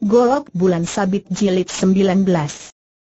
Golok Bulan Sabit Jilid 19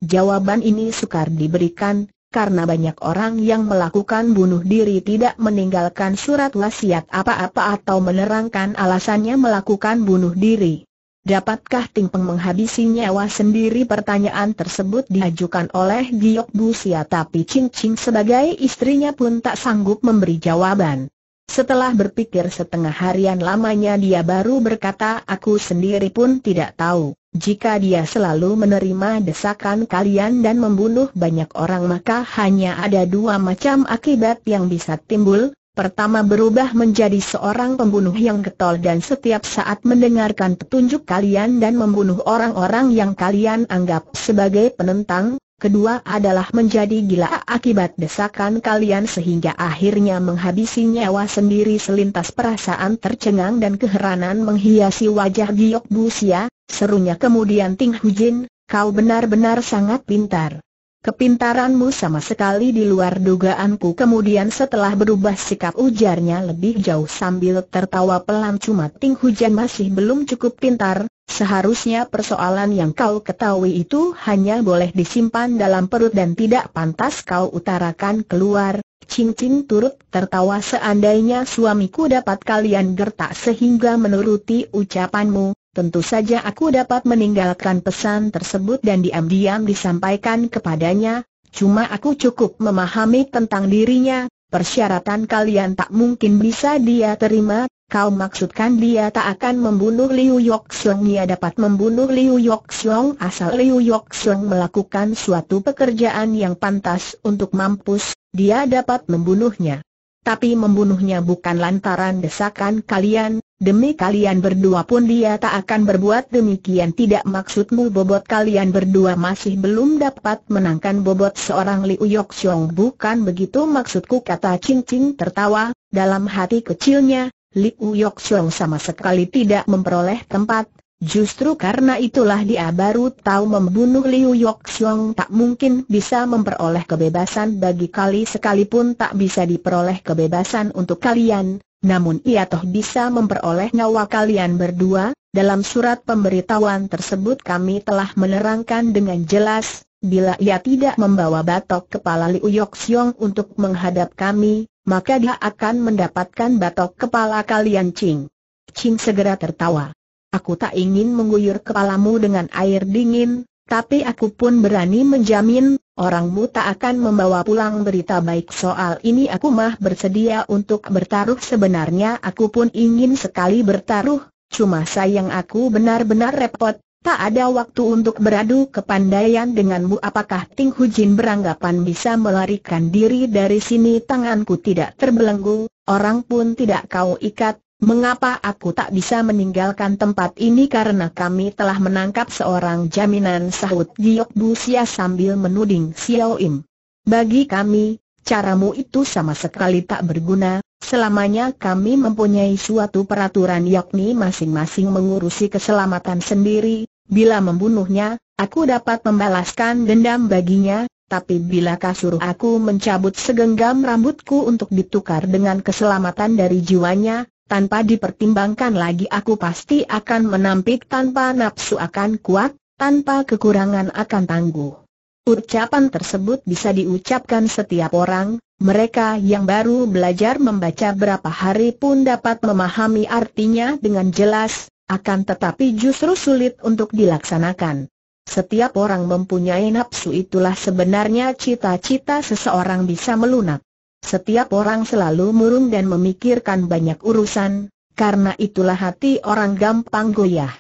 Jawaban ini sukar diberikan, karena banyak orang yang melakukan bunuh diri tidak meninggalkan surat wasiat apa-apa atau menerangkan alasannya melakukan bunuh diri. Dapatkah Ting Peng menghabisi nyawa sendiri? Pertanyaan tersebut diajukan oleh Giok Busia tapi Ching Ching sebagai istrinya pun tak sanggup memberi jawaban. Setelah berpikir setengah harian lamanya dia baru berkata aku sendiri pun tidak tahu. Jika dia selalu menerima desakan kalian dan membunuh banyak orang maka hanya ada dua macam akibat yang bisa timbul. Pertama berubah menjadi seorang pembunuh yang getol dan setiap saat mendengarkan petunjuk kalian dan membunuh orang-orang yang kalian anggap sebagai penentang kedua adalah menjadi gila akibat desakan kalian sehingga akhirnya menghabisi nyawa sendiri selintas perasaan tercengang dan keheranan menghiasi wajah Giok Busia, serunya kemudian Ting Hujin, kau benar-benar sangat pintar. Kepintaranmu sama sekali di luar dugaanku kemudian setelah berubah sikap ujarnya lebih jauh sambil tertawa pelan cuma Ting Hujan masih belum cukup pintar, Seharusnya persoalan yang kau ketahui itu hanya boleh disimpan dalam perut dan tidak pantas kau utarakan keluar. Cincin turut tertawa seandainya suamiku dapat kalian gertak sehingga menuruti ucapanmu, tentu saja aku dapat meninggalkan pesan tersebut dan diam-diam disampaikan kepadanya, cuma aku cukup memahami tentang dirinya, persyaratan kalian tak mungkin bisa dia terima, Kau maksudkan dia tak akan membunuh Liu Yok Song Dia dapat membunuh Liu Yok Song asal Liu Yok Song melakukan suatu pekerjaan yang pantas untuk mampus, dia dapat membunuhnya. Tapi membunuhnya bukan lantaran desakan kalian, demi kalian berdua pun dia tak akan berbuat demikian Tidak maksudmu bobot kalian berdua masih belum dapat menangkan bobot seorang Liu Yok Song Bukan begitu maksudku kata Ching Ching tertawa, dalam hati kecilnya, Liu Yok Chong sama sekali tidak memperoleh tempat, justru karena itulah dia baru tahu membunuh Liu Yok Chong tak mungkin bisa memperoleh kebebasan bagi kali sekalipun tak bisa diperoleh kebebasan untuk kalian, namun ia toh bisa memperoleh nyawa kalian berdua, dalam surat pemberitahuan tersebut kami telah menerangkan dengan jelas, bila ia tidak membawa batok kepala Liu Yok Siong untuk menghadap kami, maka dia akan mendapatkan batok kepala kalian Ching. Ching segera tertawa. Aku tak ingin menguyur kepalamu dengan air dingin, tapi aku pun berani menjamin, orangmu tak akan membawa pulang berita baik soal ini aku mah bersedia untuk bertaruh sebenarnya aku pun ingin sekali bertaruh, cuma sayang aku benar-benar repot, Tak ada waktu untuk beradu kepandaian denganmu apakah Ting Jin beranggapan bisa melarikan diri dari sini tanganku tidak terbelenggu, orang pun tidak kau ikat, mengapa aku tak bisa meninggalkan tempat ini karena kami telah menangkap seorang jaminan sahut Giok Sia sambil menuding Xiao Im. Bagi kami, caramu itu sama sekali tak berguna, Selamanya kami mempunyai suatu peraturan yakni masing-masing mengurusi keselamatan sendiri, Bila membunuhnya, aku dapat membalaskan dendam baginya, tapi bila kasuruh aku mencabut segenggam rambutku untuk ditukar dengan keselamatan dari jiwanya, tanpa dipertimbangkan lagi aku pasti akan menampik tanpa nafsu akan kuat, tanpa kekurangan akan tangguh. Ucapan tersebut bisa diucapkan setiap orang, mereka yang baru belajar membaca berapa hari pun dapat memahami artinya dengan jelas, akan tetapi justru sulit untuk dilaksanakan. Setiap orang mempunyai nafsu itulah sebenarnya cita-cita seseorang bisa melunak. Setiap orang selalu murung dan memikirkan banyak urusan, karena itulah hati orang gampang goyah.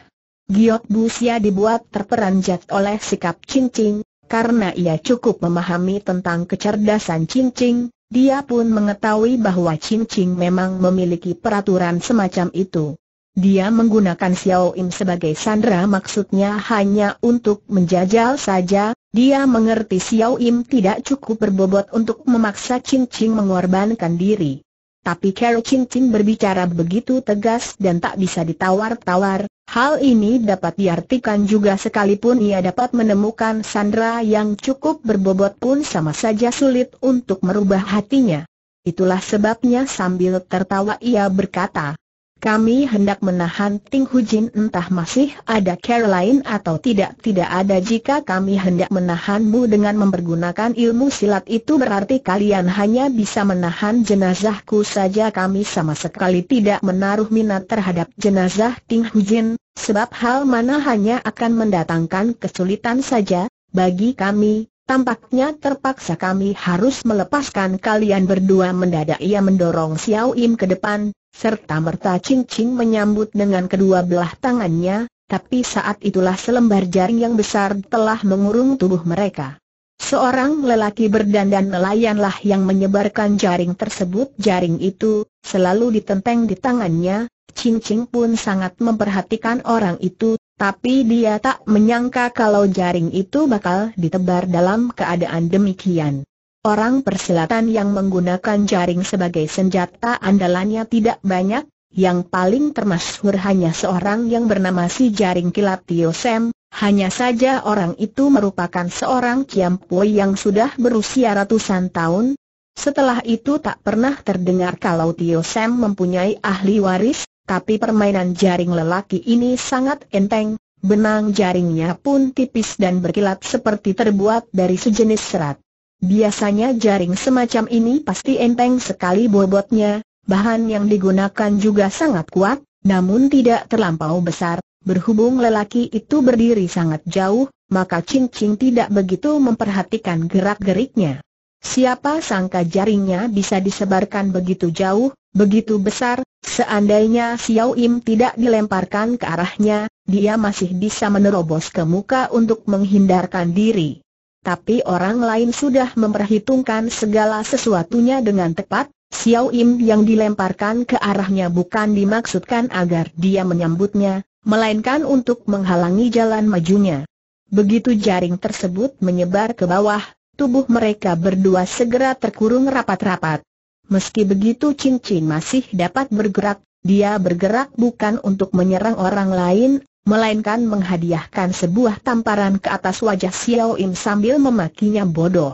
Giok Busia dibuat terperanjat oleh sikap cincing, karena ia cukup memahami tentang kecerdasan cincing, dia pun mengetahui bahwa cincing memang memiliki peraturan semacam itu. Dia menggunakan Xiao Im sebagai sandera maksudnya hanya untuk menjajal saja, dia mengerti Xiao Im tidak cukup berbobot untuk memaksa Ching Ching mengorbankan diri. Tapi Carol Ching Ching berbicara begitu tegas dan tak bisa ditawar-tawar, hal ini dapat diartikan juga sekalipun ia dapat menemukan Sandra yang cukup berbobot pun sama saja sulit untuk merubah hatinya. Itulah sebabnya sambil tertawa ia berkata, kami hendak menahan Ting Hujin entah masih ada care atau tidak Tidak ada jika kami hendak menahanmu dengan mempergunakan ilmu silat itu berarti kalian hanya bisa menahan jenazahku saja Kami sama sekali tidak menaruh minat terhadap jenazah Ting Hujin Sebab hal mana hanya akan mendatangkan kesulitan saja Bagi kami, Tampaknya terpaksa kami harus melepaskan kalian berdua mendadak ia mendorong Xiao Im ke depan, serta merta Ching menyambut dengan kedua belah tangannya, tapi saat itulah selembar jaring yang besar telah mengurung tubuh mereka. Seorang lelaki berdandan nelayanlah yang menyebarkan jaring tersebut Jaring itu, selalu ditenteng di tangannya, Ching pun sangat memperhatikan orang itu, tapi dia tak menyangka kalau jaring itu bakal ditebar dalam keadaan demikian. Orang persilatan yang menggunakan jaring sebagai senjata andalannya tidak banyak, yang paling termasyhur hanya seorang yang bernama si jaring kilat Tio Sam, hanya saja orang itu merupakan seorang Pui yang sudah berusia ratusan tahun. Setelah itu tak pernah terdengar kalau Tio Sam mempunyai ahli waris, tapi permainan jaring lelaki ini sangat enteng, benang jaringnya pun tipis dan berkilat seperti terbuat dari sejenis serat. Biasanya jaring semacam ini pasti enteng sekali bobotnya, bahan yang digunakan juga sangat kuat, namun tidak terlampau besar. Berhubung lelaki itu berdiri sangat jauh, maka Ching tidak begitu memperhatikan gerak-geriknya. Siapa sangka jaringnya bisa disebarkan begitu jauh, begitu besar, seandainya Xiao Im tidak dilemparkan ke arahnya, dia masih bisa menerobos ke muka untuk menghindarkan diri tapi orang lain sudah memperhitungkan segala sesuatunya dengan tepat, Xiao Im yang dilemparkan ke arahnya bukan dimaksudkan agar dia menyambutnya, melainkan untuk menghalangi jalan majunya. Begitu jaring tersebut menyebar ke bawah, tubuh mereka berdua segera terkurung rapat-rapat. Meski begitu cincin masih dapat bergerak, dia bergerak bukan untuk menyerang orang lain, melainkan menghadiahkan sebuah tamparan ke atas wajah Xiao Im sambil memakinya bodoh.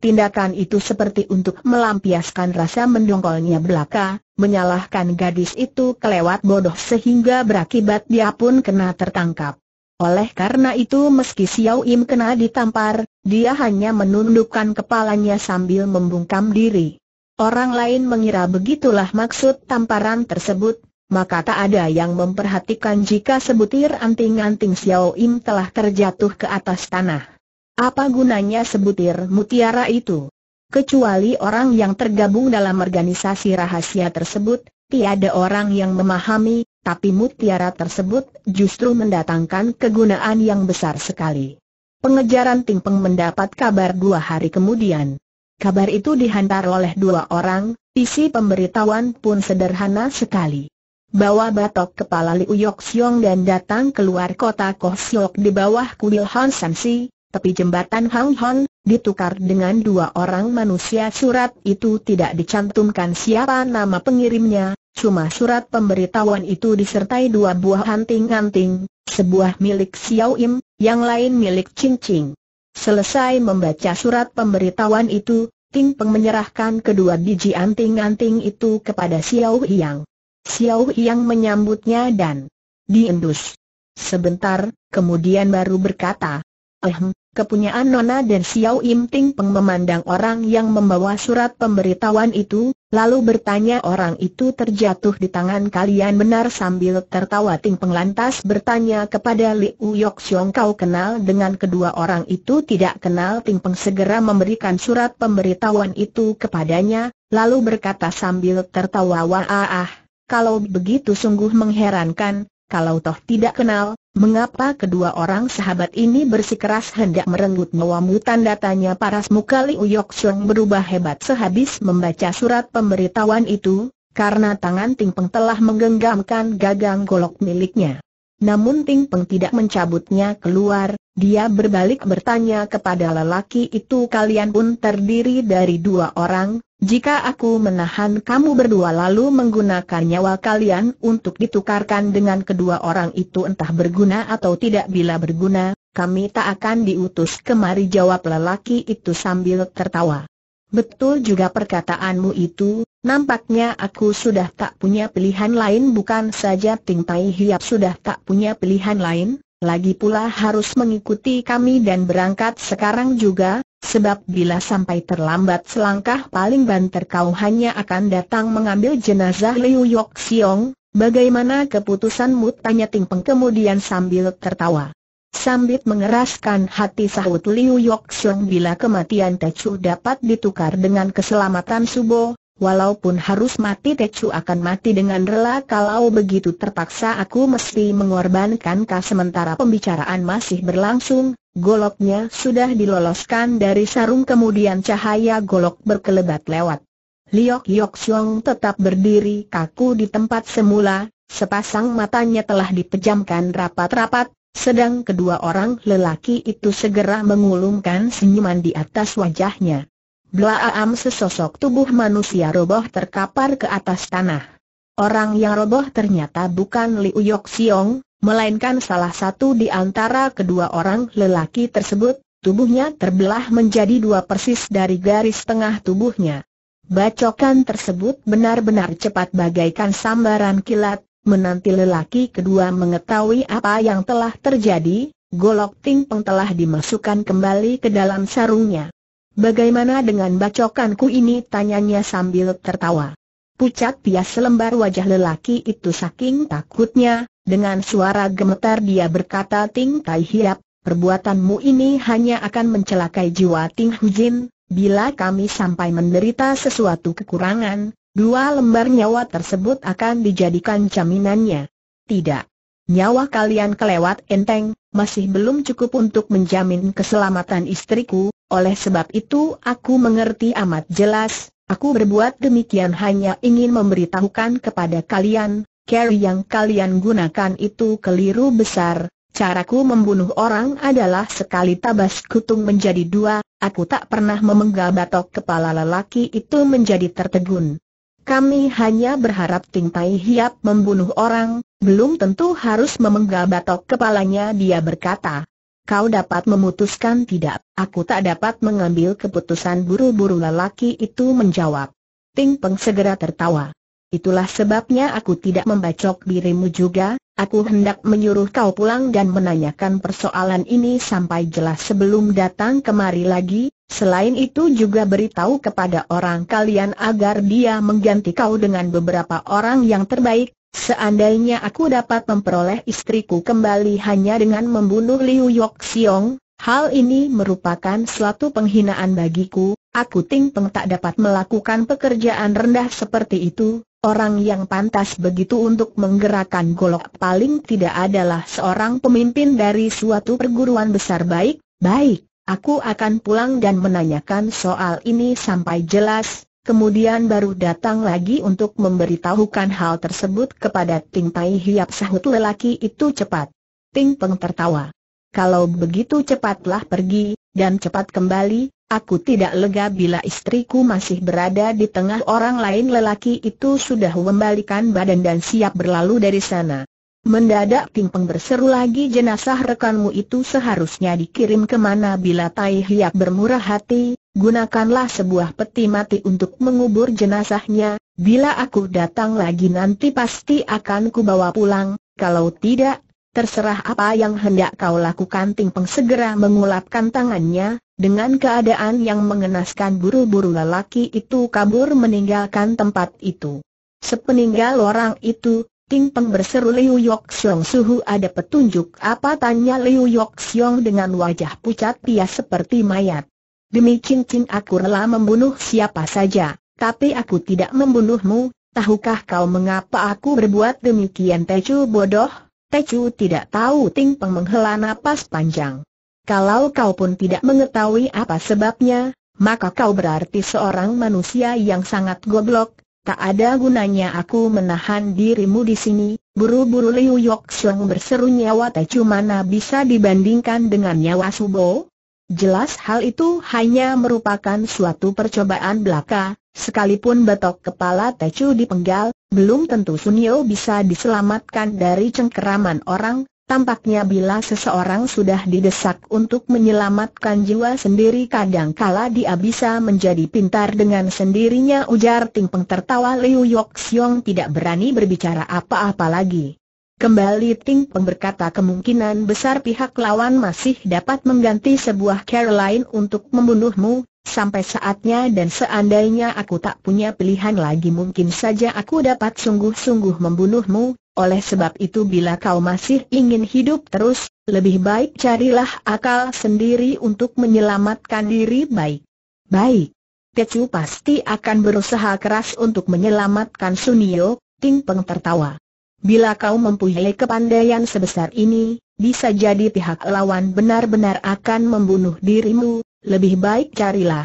Tindakan itu seperti untuk melampiaskan rasa mendongkolnya belaka, menyalahkan gadis itu kelewat bodoh sehingga berakibat dia pun kena tertangkap. Oleh karena itu meski Xiao Im kena ditampar, dia hanya menundukkan kepalanya sambil membungkam diri. Orang lain mengira begitulah maksud tamparan tersebut, maka tak ada yang memperhatikan jika sebutir anting-anting Xiao Im telah terjatuh ke atas tanah. Apa gunanya sebutir mutiara itu? Kecuali orang yang tergabung dalam organisasi rahasia tersebut, tiada orang yang memahami, tapi mutiara tersebut justru mendatangkan kegunaan yang besar sekali. Pengejaran Ting Peng mendapat kabar dua hari kemudian. Kabar itu dihantar oleh dua orang, isi pemberitahuan pun sederhana sekali bawa batok kepala Liu Yok dan datang keluar kota Koh di bawah kuil Han Samsi, tepi jembatan Hang Hon, ditukar dengan dua orang manusia surat itu tidak dicantumkan siapa nama pengirimnya, cuma surat pemberitahuan itu disertai dua buah anting-anting, sebuah milik Xiao Im, yang lain milik Ching Ching. Selesai membaca surat pemberitahuan itu, Ting Peng menyerahkan kedua biji anting-anting itu kepada Xiao Yang. Xiao yang menyambutnya dan diendus. Sebentar, kemudian baru berkata, Ehm, kepunyaan Nona dan Xiao Im Ting Peng memandang orang yang membawa surat pemberitahuan itu, lalu bertanya orang itu terjatuh di tangan kalian benar sambil tertawa Ting Peng lantas bertanya kepada Liu Yok Xiong kau kenal dengan kedua orang itu tidak kenal Ting Peng segera memberikan surat pemberitahuan itu kepadanya, lalu berkata sambil tertawa wah ah ah, kalau begitu sungguh mengherankan, kalau toh tidak kenal, mengapa kedua orang sahabat ini bersikeras hendak merenggut nyawamu tanda tanya paras muka Liu Yok berubah hebat sehabis membaca surat pemberitahuan itu, karena tangan Ting Peng telah menggenggamkan gagang golok miliknya. Namun Ting Peng tidak mencabutnya keluar, dia berbalik bertanya kepada lelaki itu kalian pun terdiri dari dua orang, jika aku menahan kamu berdua lalu menggunakan nyawa kalian untuk ditukarkan dengan kedua orang itu entah berguna atau tidak bila berguna, kami tak akan diutus kemari jawab lelaki itu sambil tertawa. Betul juga perkataanmu itu, nampaknya aku sudah tak punya pilihan lain bukan saja Ting Tai Hiap sudah tak punya pilihan lain, lagi pula harus mengikuti kami dan berangkat sekarang juga, Sebab bila sampai terlambat selangkah paling banter kau hanya akan datang mengambil jenazah Liu Yok Siong, bagaimana keputusanmu tanya Ting Peng kemudian sambil tertawa. sambil mengeraskan hati sahut Liu Yok Siong bila kematian Tecu dapat ditukar dengan keselamatan Subo, Walaupun harus mati Tecu akan mati dengan rela kalau begitu terpaksa aku mesti mengorbankan kau sementara pembicaraan masih berlangsung, goloknya sudah diloloskan dari sarung kemudian cahaya golok berkelebat lewat. Liok Yok Siong tetap berdiri kaku di tempat semula, sepasang matanya telah dipejamkan rapat-rapat, sedang kedua orang lelaki itu segera mengulumkan senyuman di atas wajahnya. Blaam sesosok tubuh manusia roboh terkapar ke atas tanah. Orang yang roboh ternyata bukan Liu Yok Siong, melainkan salah satu di antara kedua orang lelaki tersebut, tubuhnya terbelah menjadi dua persis dari garis tengah tubuhnya. Bacokan tersebut benar-benar cepat bagaikan sambaran kilat, menanti lelaki kedua mengetahui apa yang telah terjadi, golok ting peng telah dimasukkan kembali ke dalam sarungnya. Bagaimana dengan bacokanku ini tanyanya sambil tertawa. Pucat pias selembar wajah lelaki itu saking takutnya, dengan suara gemetar dia berkata Ting Tai Hiap, perbuatanmu ini hanya akan mencelakai jiwa Ting Hujin, bila kami sampai menderita sesuatu kekurangan, dua lembar nyawa tersebut akan dijadikan jaminannya. Tidak. Nyawa kalian kelewat enteng, masih belum cukup untuk menjamin keselamatan istriku, oleh sebab itu aku mengerti amat jelas, aku berbuat demikian hanya ingin memberitahukan kepada kalian, care yang kalian gunakan itu keliru besar, Caraku membunuh orang adalah sekali tabas kutung menjadi dua, aku tak pernah memenggal batok kepala lelaki itu menjadi tertegun. Kami hanya berharap Ting Tai Hiap membunuh orang, belum tentu harus memenggal batok kepalanya dia berkata. Kau dapat memutuskan tidak, aku tak dapat mengambil keputusan buru-buru lelaki itu menjawab. Ting Peng segera tertawa. Itulah sebabnya aku tidak membacok dirimu juga, aku hendak menyuruh kau pulang dan menanyakan persoalan ini sampai jelas sebelum datang kemari lagi, selain itu juga beritahu kepada orang kalian agar dia mengganti kau dengan beberapa orang yang terbaik, Seandainya aku dapat memperoleh istriku kembali hanya dengan membunuh Liu Yok Siong, hal ini merupakan suatu penghinaan bagiku, aku Ting Peng tak dapat melakukan pekerjaan rendah seperti itu, Orang yang pantas begitu untuk menggerakkan golok paling tidak adalah seorang pemimpin dari suatu perguruan besar baik, baik, aku akan pulang dan menanyakan soal ini sampai jelas, kemudian baru datang lagi untuk memberitahukan hal tersebut kepada Ting Tai Hiap sahut lelaki itu cepat. Ting Peng tertawa. Kalau begitu cepatlah pergi, dan cepat kembali, aku tidak lega bila istriku masih berada di tengah orang lain lelaki itu sudah membalikan badan dan siap berlalu dari sana. Mendadak Ting Peng berseru lagi jenazah rekanmu itu seharusnya dikirim kemana bila Tai Hiap bermurah hati, gunakanlah sebuah peti mati untuk mengubur jenazahnya, bila aku datang lagi nanti pasti akan kubawa pulang, kalau tidak, terserah apa yang hendak kau lakukan Ting Peng segera mengulapkan tangannya, dengan keadaan yang mengenaskan buru-buru lelaki itu kabur meninggalkan tempat itu. Sepeninggal orang itu, Ting Peng berseru Liu Yok Xiong Suhu ada petunjuk apa tanya Liu Yok Xiong dengan wajah pucat pias seperti mayat. Demi cincin aku rela membunuh siapa saja, tapi aku tidak membunuhmu, tahukah kau mengapa aku berbuat demikian Tecu bodoh? Tecu tidak tahu Ting Peng menghela napas panjang. Kalau kau pun tidak mengetahui apa sebabnya, maka kau berarti seorang manusia yang sangat goblok, Tak ada gunanya aku menahan dirimu di sini, buru-buru Liu Yok Xiong berseru nyawa Tecu mana bisa dibandingkan dengan nyawa Subo? Jelas hal itu hanya merupakan suatu percobaan belaka, sekalipun betok kepala Tecu dipenggal, belum tentu Sunio bisa diselamatkan dari cengkeraman orang, tampaknya bila seseorang sudah didesak untuk menyelamatkan jiwa sendiri kadangkala dia bisa menjadi pintar dengan sendirinya ujar Ting Peng tertawa Liu Yok tidak berani berbicara apa-apa lagi. Kembali Ting Peng berkata kemungkinan besar pihak lawan masih dapat mengganti sebuah Caroline untuk membunuhmu, sampai saatnya dan seandainya aku tak punya pilihan lagi mungkin saja aku dapat sungguh-sungguh membunuhmu, oleh sebab itu bila kau masih ingin hidup terus, lebih baik carilah akal sendiri untuk menyelamatkan diri baik. Baik. Tecu pasti akan berusaha keras untuk menyelamatkan Sunio, Ting Peng tertawa. Bila kau mempunyai kepandaian sebesar ini, bisa jadi pihak lawan benar-benar akan membunuh dirimu, lebih baik carilah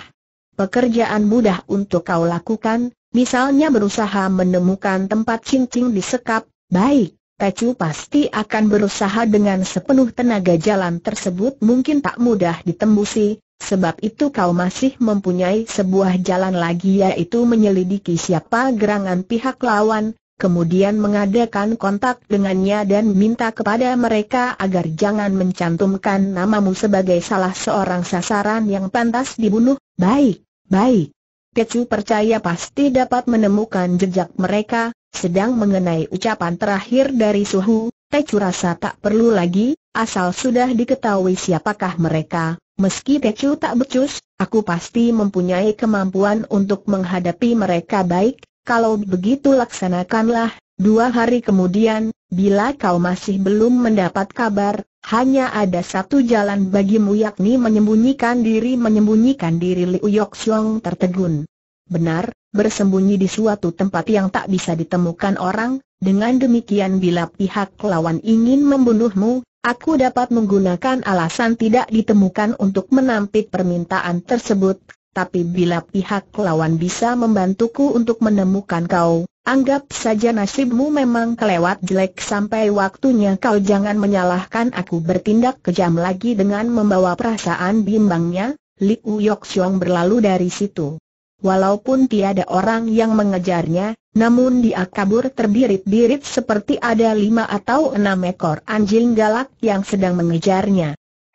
pekerjaan mudah untuk kau lakukan, misalnya berusaha menemukan tempat cincin di sekap, baik, Tecu pasti akan berusaha dengan sepenuh tenaga jalan tersebut mungkin tak mudah ditembusi, sebab itu kau masih mempunyai sebuah jalan lagi yaitu menyelidiki siapa gerangan pihak lawan, kemudian mengadakan kontak dengannya dan minta kepada mereka agar jangan mencantumkan namamu sebagai salah seorang sasaran yang pantas dibunuh. Baik, baik. Kecu percaya pasti dapat menemukan jejak mereka, sedang mengenai ucapan terakhir dari Suhu, Tecu rasa tak perlu lagi, asal sudah diketahui siapakah mereka. Meski Tecu tak becus, aku pasti mempunyai kemampuan untuk menghadapi mereka baik, kalau begitu laksanakanlah, dua hari kemudian, bila kau masih belum mendapat kabar, hanya ada satu jalan bagimu yakni menyembunyikan diri Menyembunyikan diri Liu Yok tertegun Benar, bersembunyi di suatu tempat yang tak bisa ditemukan orang Dengan demikian bila pihak lawan ingin membunuhmu Aku dapat menggunakan alasan tidak ditemukan untuk menampik permintaan tersebut tapi bila pihak lawan bisa membantuku untuk menemukan kau, anggap saja nasibmu memang kelewat jelek sampai waktunya kau jangan menyalahkan aku bertindak kejam lagi dengan membawa perasaan bimbangnya, Liu Yok Xiong berlalu dari situ. Walaupun tiada orang yang mengejarnya, namun dia kabur terbirit-birit seperti ada lima atau enam ekor anjing galak yang sedang mengejarnya.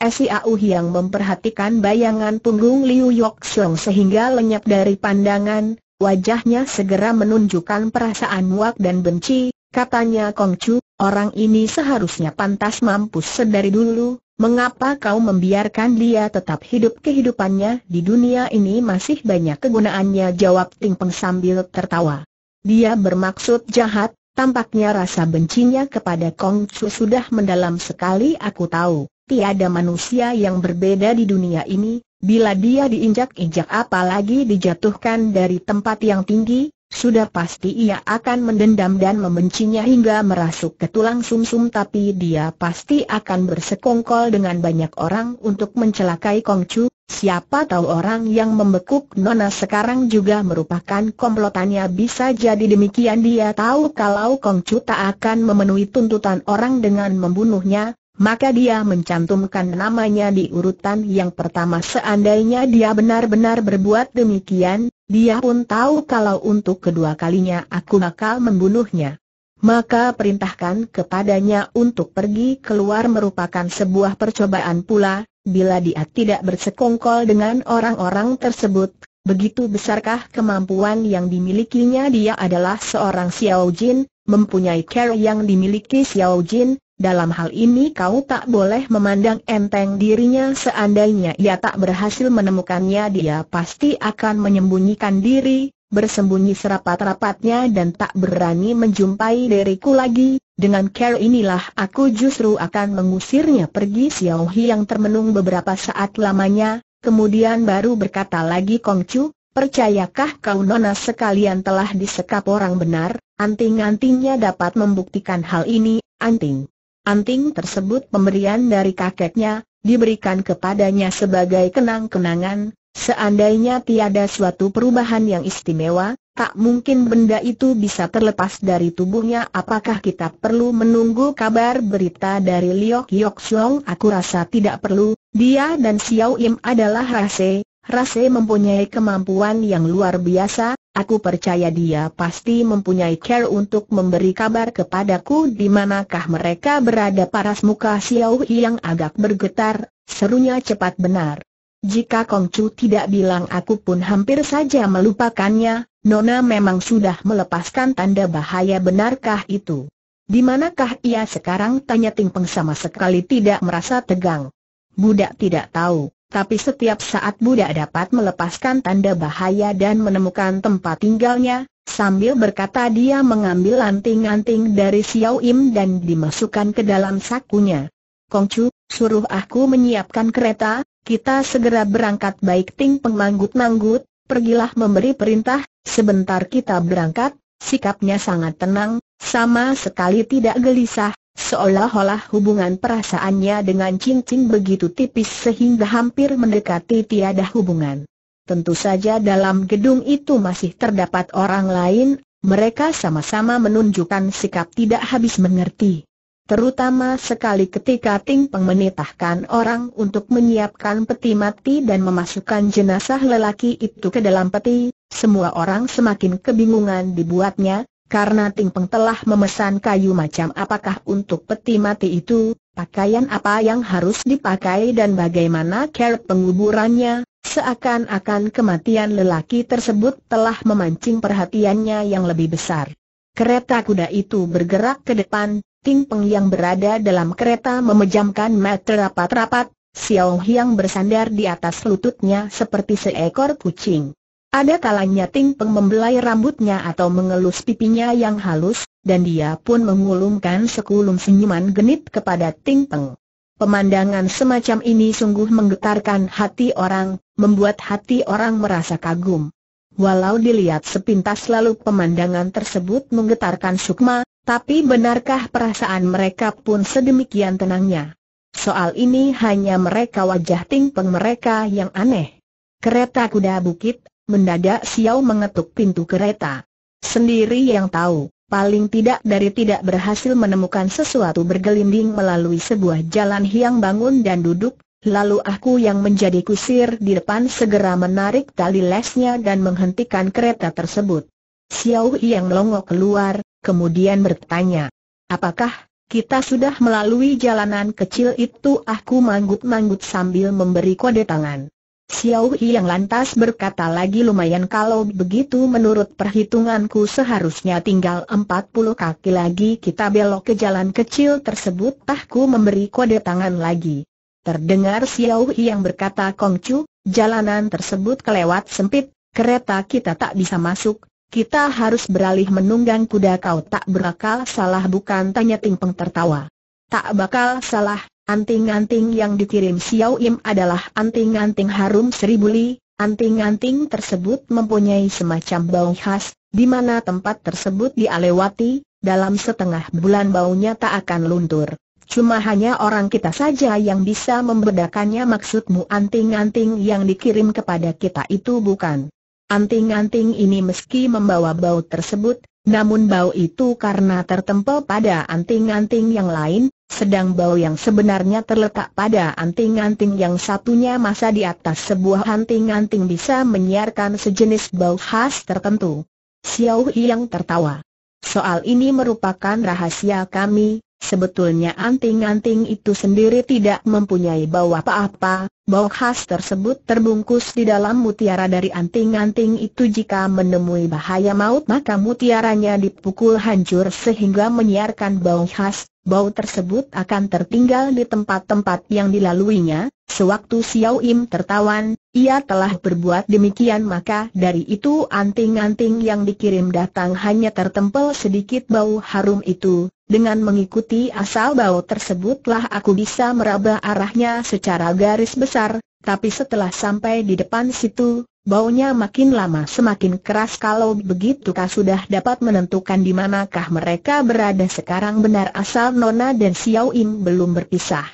Si Au yang memperhatikan bayangan punggung Liu Yok Song sehingga lenyap dari pandangan, wajahnya segera menunjukkan perasaan muak dan benci, katanya Kong Chu, orang ini seharusnya pantas mampus sedari dulu, mengapa kau membiarkan dia tetap hidup kehidupannya di dunia ini masih banyak kegunaannya jawab Ting Peng sambil tertawa. Dia bermaksud jahat, tampaknya rasa bencinya kepada Kong Chu sudah mendalam sekali aku tahu. Tiada manusia yang berbeda di dunia ini, bila dia diinjak-injak apalagi dijatuhkan dari tempat yang tinggi, sudah pasti ia akan mendendam dan membencinya hingga merasuk ke tulang sumsum -sum, tapi dia pasti akan bersekongkol dengan banyak orang untuk mencelakai Kongcu, siapa tahu orang yang membekuk Nona sekarang juga merupakan komplotannya bisa jadi demikian dia tahu kalau Kongcu tak akan memenuhi tuntutan orang dengan membunuhnya, maka dia mencantumkan namanya di urutan yang pertama seandainya dia benar-benar berbuat demikian, dia pun tahu kalau untuk kedua kalinya aku bakal membunuhnya. Maka perintahkan kepadanya untuk pergi keluar merupakan sebuah percobaan pula, bila dia tidak bersekongkol dengan orang-orang tersebut, begitu besarkah kemampuan yang dimilikinya dia adalah seorang Xiao Jin, mempunyai care yang dimiliki Xiao Jin, dalam hal ini kau tak boleh memandang enteng dirinya seandainya ia tak berhasil menemukannya dia pasti akan menyembunyikan diri, bersembunyi serapat-rapatnya dan tak berani menjumpai diriku lagi, dengan care inilah aku justru akan mengusirnya pergi Xiao Hi yang termenung beberapa saat lamanya, kemudian baru berkata lagi Kong Chu, percayakah kau nona sekalian telah disekap orang benar, anting-antingnya dapat membuktikan hal ini, anting. Anting tersebut pemberian dari kakeknya, diberikan kepadanya sebagai kenang-kenangan, seandainya tiada suatu perubahan yang istimewa, tak mungkin benda itu bisa terlepas dari tubuhnya apakah kita perlu menunggu kabar berita dari Liok Yok Siong aku rasa tidak perlu, dia dan Xiao Im adalah rase, rase mempunyai kemampuan yang luar biasa, Aku percaya dia pasti mempunyai care untuk memberi kabar kepadaku di manakah mereka berada paras muka Xiao yang agak bergetar, serunya cepat benar. Jika Kong Chu tidak bilang aku pun hampir saja melupakannya, Nona memang sudah melepaskan tanda bahaya benarkah itu? Di manakah ia sekarang? Tanya Ting Peng sama sekali tidak merasa tegang. Budak tidak tahu tapi setiap saat budak dapat melepaskan tanda bahaya dan menemukan tempat tinggalnya, sambil berkata dia mengambil anting-anting dari Xiao Im dan dimasukkan ke dalam sakunya. Kongcu, suruh aku menyiapkan kereta, kita segera berangkat baik Ting pengmanggut manggut pergilah memberi perintah, sebentar kita berangkat, sikapnya sangat tenang, sama sekali tidak gelisah, Seolah-olah hubungan perasaannya dengan cincin begitu tipis sehingga hampir mendekati tiada hubungan. Tentu saja dalam gedung itu masih terdapat orang lain, mereka sama-sama menunjukkan sikap tidak habis mengerti. Terutama sekali ketika Ting Peng menitahkan orang untuk menyiapkan peti mati dan memasukkan jenazah lelaki itu ke dalam peti, semua orang semakin kebingungan dibuatnya, karena Ting Peng telah memesan kayu macam apakah untuk peti mati itu, pakaian apa yang harus dipakai dan bagaimana cara penguburannya, seakan-akan kematian lelaki tersebut telah memancing perhatiannya yang lebih besar. Kereta kuda itu bergerak ke depan, Ting Peng yang berada dalam kereta memejamkan mata rapat-rapat, Xiao Hiang bersandar di atas lututnya seperti seekor kucing. Ada kalanya Ting Peng membelai rambutnya atau mengelus pipinya yang halus, dan dia pun mengulumkan sekulum senyuman genit kepada Ting Peng. Pemandangan semacam ini sungguh menggetarkan hati orang, membuat hati orang merasa kagum. Walau dilihat sepintas lalu pemandangan tersebut menggetarkan sukma, tapi benarkah perasaan mereka pun sedemikian tenangnya? Soal ini hanya mereka wajah Ting Peng mereka yang aneh. Kereta kuda bukit mendadak Xiao mengetuk pintu kereta. Sendiri yang tahu, paling tidak dari tidak berhasil menemukan sesuatu bergelinding melalui sebuah jalan yang bangun dan duduk, lalu aku yang menjadi kusir di depan segera menarik tali lesnya dan menghentikan kereta tersebut. Xiao yang melongok keluar, kemudian bertanya, apakah kita sudah melalui jalanan kecil itu aku manggut-manggut sambil memberi kode tangan. Xiao Yi yang lantas berkata lagi lumayan kalau begitu menurut perhitunganku seharusnya tinggal 40 kaki lagi kita belok ke jalan kecil tersebut tahku memberi kode tangan lagi. Terdengar Xiao Yi yang berkata Kong Chu, jalanan tersebut kelewat sempit, kereta kita tak bisa masuk, kita harus beralih menunggang kuda kau tak berakal salah bukan tanya Ting Peng tertawa. Tak bakal salah, Anting-anting yang dikirim Xiao Im adalah anting-anting harum seribu li, anting-anting tersebut mempunyai semacam bau khas, di mana tempat tersebut dialewati, dalam setengah bulan baunya tak akan luntur. Cuma hanya orang kita saja yang bisa membedakannya maksudmu anting-anting yang dikirim kepada kita itu bukan. Anting-anting ini meski membawa bau tersebut, namun bau itu karena tertempel pada anting-anting yang lain, sedang bau yang sebenarnya terletak pada anting-anting yang satunya masa di atas sebuah anting-anting bisa menyiarkan sejenis bau khas tertentu. Xiao yang tertawa. Soal ini merupakan rahasia kami, sebetulnya anting-anting itu sendiri tidak mempunyai bau apa-apa, bau khas tersebut terbungkus di dalam mutiara dari anting-anting itu jika menemui bahaya maut maka mutiaranya dipukul hancur sehingga menyiarkan bau khas bau tersebut akan tertinggal di tempat-tempat yang dilaluinya, sewaktu Xiao Im tertawan, ia telah berbuat demikian maka dari itu anting-anting yang dikirim datang hanya tertempel sedikit bau harum itu, dengan mengikuti asal bau tersebutlah aku bisa meraba arahnya secara garis besar, tapi setelah sampai di depan situ, Baunya makin lama semakin keras kalau begitu kau sudah dapat menentukan di manakah mereka berada sekarang benar asal Nona dan Xiao Im belum berpisah.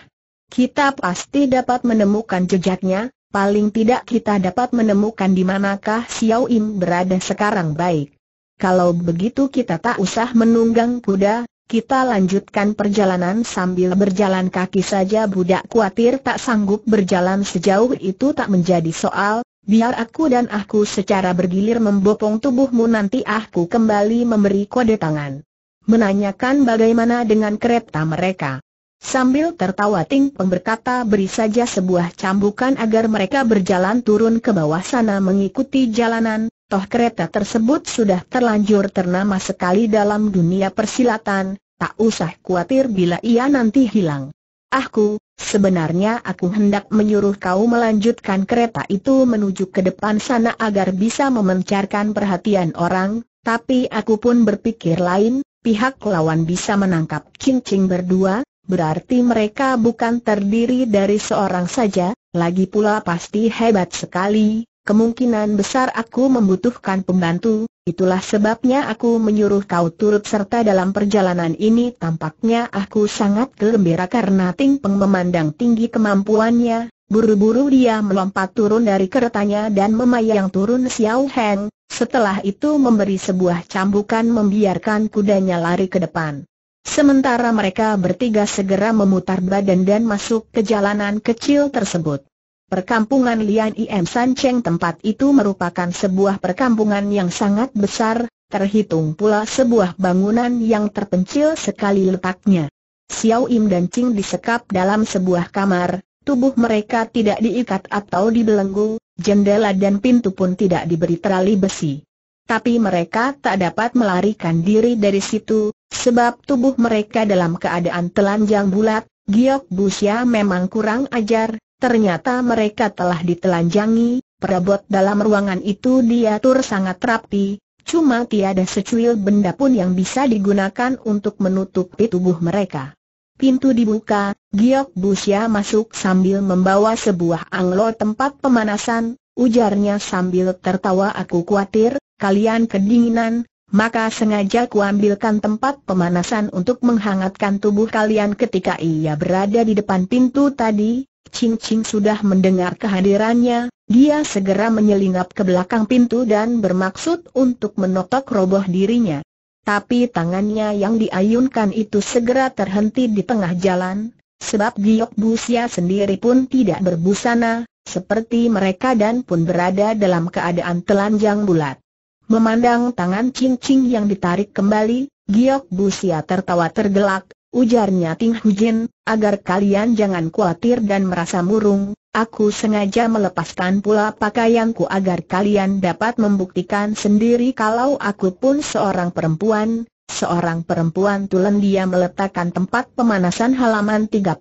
Kita pasti dapat menemukan jejaknya, paling tidak kita dapat menemukan di manakah Xiao Im berada sekarang baik. Kalau begitu kita tak usah menunggang kuda, kita lanjutkan perjalanan sambil berjalan kaki saja budak khawatir tak sanggup berjalan sejauh itu tak menjadi soal, Biar aku dan aku secara bergilir membopong tubuhmu nanti aku kembali memberi kode tangan. Menanyakan bagaimana dengan kereta mereka. Sambil tertawa Ting Peng berkata beri saja sebuah cambukan agar mereka berjalan turun ke bawah sana mengikuti jalanan, toh kereta tersebut sudah terlanjur ternama sekali dalam dunia persilatan, tak usah khawatir bila ia nanti hilang. Aku, Sebenarnya aku hendak menyuruh kau melanjutkan kereta itu menuju ke depan sana agar bisa memencarkan perhatian orang, tapi aku pun berpikir lain, pihak lawan bisa menangkap cincing berdua, berarti mereka bukan terdiri dari seorang saja, lagi pula pasti hebat sekali, Kemungkinan besar aku membutuhkan pembantu, itulah sebabnya aku menyuruh kau turut serta dalam perjalanan ini tampaknya aku sangat gembira karena Ting Peng memandang tinggi kemampuannya, buru-buru dia melompat turun dari keretanya dan memayang turun Xiao Heng, setelah itu memberi sebuah cambukan membiarkan kudanya lari ke depan. Sementara mereka bertiga segera memutar badan dan masuk ke jalanan kecil tersebut. Perkampungan Lian Im San Cheng tempat itu merupakan sebuah perkampungan yang sangat besar, terhitung pula sebuah bangunan yang terpencil sekali letaknya. Xiao Im dan Qing disekap dalam sebuah kamar, tubuh mereka tidak diikat atau dibelenggu, jendela dan pintu pun tidak diberi terali besi. Tapi mereka tak dapat melarikan diri dari situ, sebab tubuh mereka dalam keadaan telanjang bulat, Giok Busya memang kurang ajar, Ternyata mereka telah ditelanjangi, perabot dalam ruangan itu diatur sangat rapi, cuma tiada secuil benda pun yang bisa digunakan untuk menutupi tubuh mereka. Pintu dibuka, Giok Busya masuk sambil membawa sebuah anglo tempat pemanasan, ujarnya sambil tertawa aku khawatir, kalian kedinginan, maka sengaja kuambilkan tempat pemanasan untuk menghangatkan tubuh kalian ketika ia berada di depan pintu tadi, Ching Ching sudah mendengar kehadirannya, dia segera menyelinap ke belakang pintu dan bermaksud untuk menotok roboh dirinya. Tapi tangannya yang diayunkan itu segera terhenti di tengah jalan, sebab Giok Busia sendiri pun tidak berbusana, seperti mereka dan pun berada dalam keadaan telanjang bulat. Memandang tangan Ching Ching yang ditarik kembali, Giok Busia tertawa tergelak, ujarnya Ting Hujin, agar kalian jangan khawatir dan merasa murung, aku sengaja melepaskan pula pakaianku agar kalian dapat membuktikan sendiri kalau aku pun seorang perempuan, Seorang perempuan tulen dia meletakkan tempat pemanasan halaman 31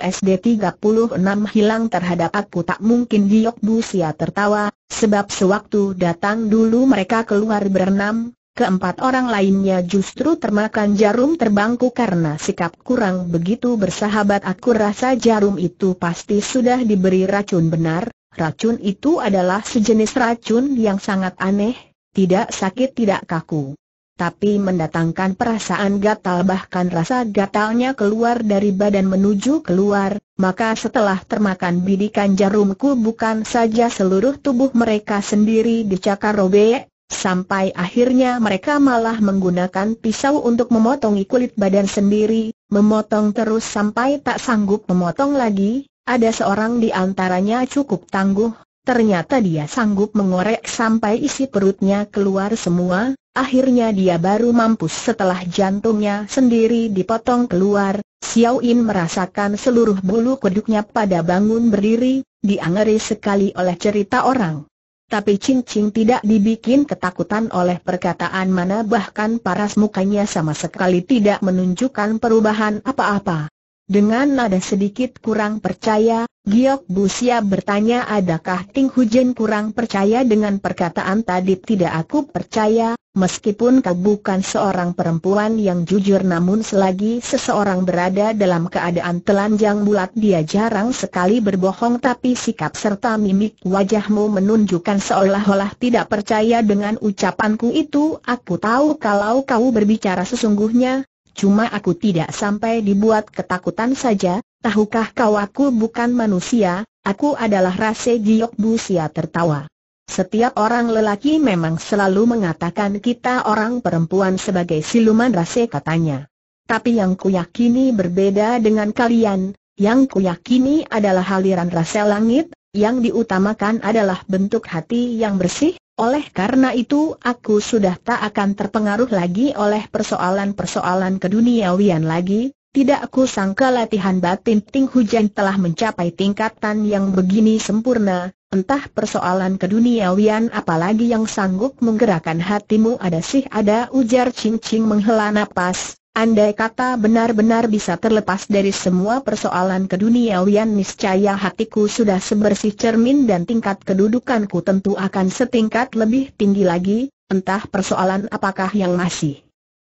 SD 36 hilang terhadap aku tak mungkin Giok sia tertawa, sebab sewaktu datang dulu mereka keluar berenam, keempat orang lainnya justru termakan jarum terbangku karena sikap kurang begitu bersahabat aku rasa jarum itu pasti sudah diberi racun benar, racun itu adalah sejenis racun yang sangat aneh, tidak sakit tidak kaku tapi mendatangkan perasaan gatal bahkan rasa gatalnya keluar dari badan menuju keluar, maka setelah termakan bidikan jarumku bukan saja seluruh tubuh mereka sendiri dicakar robek, Sampai akhirnya mereka malah menggunakan pisau untuk memotong kulit badan sendiri, memotong terus sampai tak sanggup memotong lagi, ada seorang di antaranya cukup tangguh, ternyata dia sanggup mengorek sampai isi perutnya keluar semua, akhirnya dia baru mampus setelah jantungnya sendiri dipotong keluar, Xiao Yin merasakan seluruh bulu kuduknya pada bangun berdiri, diangeri sekali oleh cerita orang. Tapi Cincin tidak dibikin ketakutan oleh perkataan mana bahkan paras mukanya sama sekali tidak menunjukkan perubahan apa-apa. Dengan nada sedikit kurang percaya, Giok Busia bertanya adakah Ting Hujen kurang percaya dengan perkataan tadi tidak aku percaya, meskipun kau bukan seorang perempuan yang jujur namun selagi seseorang berada dalam keadaan telanjang bulat dia jarang sekali berbohong tapi sikap serta mimik wajahmu menunjukkan seolah-olah tidak percaya dengan ucapanku itu aku tahu kalau kau berbicara sesungguhnya, Cuma aku tidak sampai dibuat ketakutan saja, tahukah kau aku bukan manusia, aku adalah rase giok busia tertawa. Setiap orang lelaki memang selalu mengatakan kita orang perempuan sebagai siluman rase katanya. Tapi yang ku yakini berbeda dengan kalian, yang ku yakini adalah aliran rase langit, yang diutamakan adalah bentuk hati yang bersih, oleh karena itu aku sudah tak akan terpengaruh lagi oleh persoalan-persoalan keduniawian lagi, tidak aku sangka latihan batin Ting Hujan telah mencapai tingkatan yang begini sempurna, entah persoalan keduniawian apalagi yang sanggup menggerakkan hatimu ada sih ada ujar Ching Ching menghela napas, Andai kata benar-benar bisa terlepas dari semua persoalan keduniawian niscaya hatiku sudah sebersih cermin dan tingkat kedudukanku tentu akan setingkat lebih tinggi lagi, entah persoalan apakah yang masih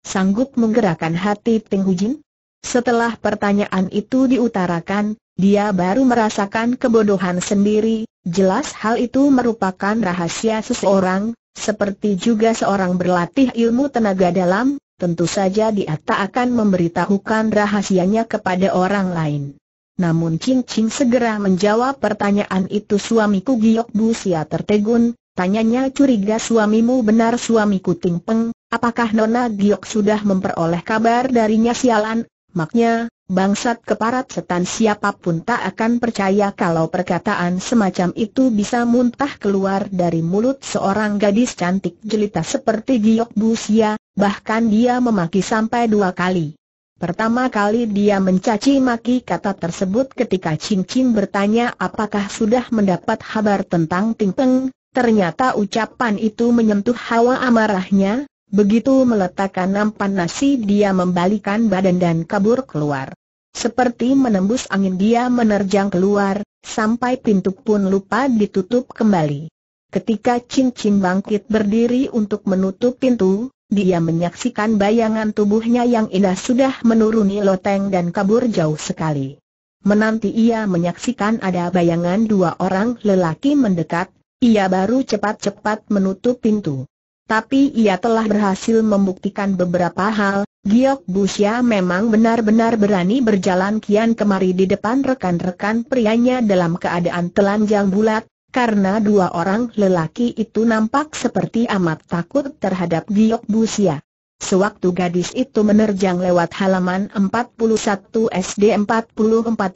sanggup menggerakkan hati Ting Hujin? Setelah pertanyaan itu diutarakan, dia baru merasakan kebodohan sendiri, jelas hal itu merupakan rahasia seseorang, seperti juga seorang berlatih ilmu tenaga dalam, tentu saja dia tak akan memberitahukan rahasianya kepada orang lain. Namun Ching Ching segera menjawab pertanyaan itu suamiku Giok Sia tertegun, tanyanya curiga suamimu benar suamiku Ting Peng, apakah Nona Giok sudah memperoleh kabar darinya sialan, maknya, Bangsat keparat setan siapapun tak akan percaya kalau perkataan semacam itu bisa muntah keluar dari mulut seorang gadis cantik jelita seperti Giok Busia, bahkan dia memaki sampai dua kali. Pertama kali dia mencaci maki kata tersebut ketika Cincin Ching bertanya apakah sudah mendapat kabar tentang Ting Peng, ternyata ucapan itu menyentuh hawa amarahnya, Begitu meletakkan nampan nasi dia membalikan badan dan kabur keluar. Seperti menembus angin dia menerjang keluar, sampai pintu pun lupa ditutup kembali. Ketika cincin bangkit berdiri untuk menutup pintu, dia menyaksikan bayangan tubuhnya yang indah sudah menuruni loteng dan kabur jauh sekali. Menanti ia menyaksikan ada bayangan dua orang lelaki mendekat, ia baru cepat-cepat menutup pintu tapi ia telah berhasil membuktikan beberapa hal, Giok Busia memang benar-benar berani berjalan kian kemari di depan rekan-rekan prianya dalam keadaan telanjang bulat, karena dua orang lelaki itu nampak seperti amat takut terhadap Giok Busia. Sewaktu gadis itu menerjang lewat halaman 41 SD 44